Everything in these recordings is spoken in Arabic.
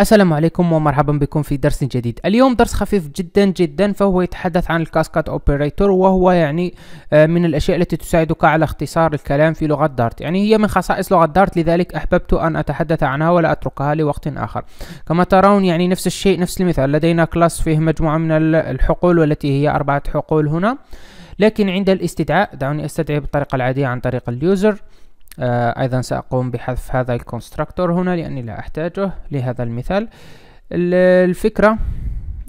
السلام عليكم ومرحبا بكم في درس جديد اليوم درس خفيف جدا جدا فهو يتحدث عن الكاسكاد اوبريتور وهو يعني آه، من الاشياء التي تساعدك على اختصار الكلام في لغة دارت يعني هي من خصائص لغة دارت لذلك احببت ان اتحدث عنها ولا اتركها لوقت اخر كما ترون يعني نفس الشيء نفس المثال لدينا كلاس فيه مجموعة من الحقول والتي هي اربعة حقول هنا لكن عند الاستدعاء دعوني استدعي بالطريقة العادية عن طريق اليوزر آه، أيضا سأقوم بحذف هذا الكونستراكتور هنا لأني لا أحتاجه لهذا المثال الفكرة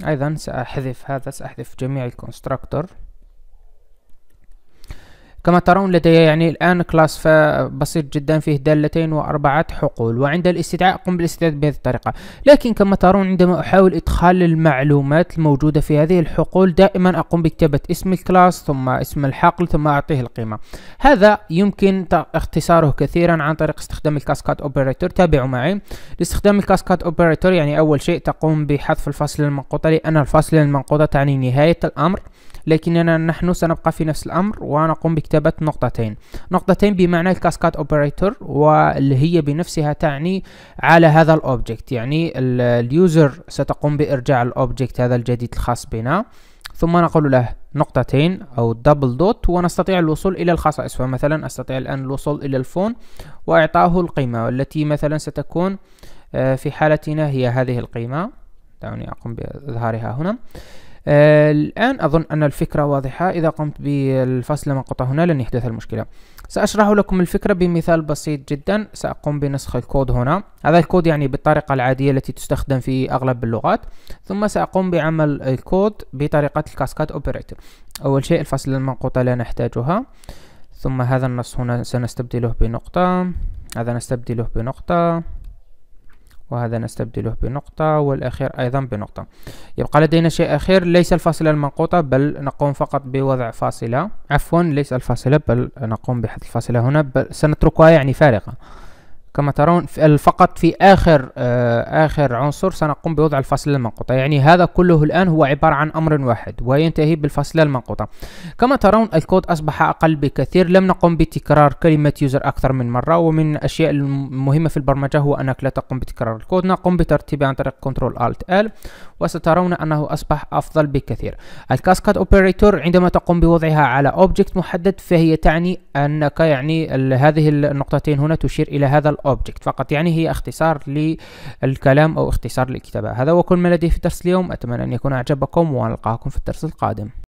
أيضا سأحذف هذا سأحذف جميع الكونستراكتور كما ترون لدي يعني الآن كلاس بسيط جدا فيه دالتين وأربعة حقول وعند الاستدعاء قم بالاستدعاء بهذه الطريقة لكن كما ترون عندما أحاول إدخال المعلومات الموجودة في هذه الحقول دائما أقوم بكتابة اسم الكلاس ثم اسم الحقل ثم أعطيه القيمة هذا يمكن اختصاره كثيرا عن طريق استخدام الكاسكاد اوبريتور تابعوا معي لاستخدام الكاسكاد اوبريتور يعني أول شيء تقوم بحذف الفاصلة المنقوطة لأن الفاصلة المنقوطة تعني نهاية الأمر لكننا نحن سنبقى في نفس الأمر ونقوم بكتابة كتابة نقطتين نقطتين بمعنى الكاسكاد اوبريتور واللي هي بنفسها تعني على هذا الاوبجكت يعني اليوزر ستقوم بارجاع الاوبجكت هذا الجديد الخاص بنا ثم نقول له نقطتين او دبل دوت ونستطيع الوصول الى الخصائص فمثلا استطيع الان الوصول الى الفون واعطاه القيمة التي مثلا ستكون آه، في حالتنا هي هذه القيمة دعوني اقوم باظهارها هنا آه، الآن أظن أن الفكرة واضحة إذا قمت بالفصل مقطع هنا لن يحدث المشكلة سأشرح لكم الفكرة بمثال بسيط جدا سأقوم بنسخ الكود هنا هذا الكود يعني بالطريقة العادية التي تستخدم في أغلب اللغات ثم سأقوم بعمل الكود بطريقة الكاسكاد أوبريتور أول شيء الفصل المنقوطة لا نحتاجها ثم هذا النص هنا سنستبدله بنقطة هذا نستبدله بنقطة وهذا نستبدله بنقطة والأخير أيضا بنقطة يبقى لدينا شيء أخير ليس الفاصلة المنقوطة بل نقوم فقط بوضع فاصلة عفوا ليس الفاصلة بل نقوم بحذف الفاصلة هنا بل سنتركها يعني فارغة كما ترون فقط في آخر آه، آخر عنصر سنقوم بوضع الفاصلة المنقوطة يعني هذا كله الآن هو عبارة عن أمر واحد وينتهي بالفاصلة المنقوطة كما ترون الكود أصبح أقل بكثير لم نقم بتكرار كلمة يوزر أكثر من مرة ومن الأشياء المهمة في البرمجة هو أنك لا تقوم بتكرار الكود نقوم بترتيبه عن طريق كنترول Alt L وسترون أنه أصبح أفضل بكثير الكاسكاد أوبريتور عندما تقوم بوضعها على أوبجكت محدد فهي تعني أنك يعني هذه النقطتين هنا تشير إلى هذا object فقط يعني هي اختصار للكلام أو اختصار للكتابة هذا هو كل ما لدي في الدرس اليوم أتمنى أن يكون أعجبكم ونلقاكم في الدرس القادم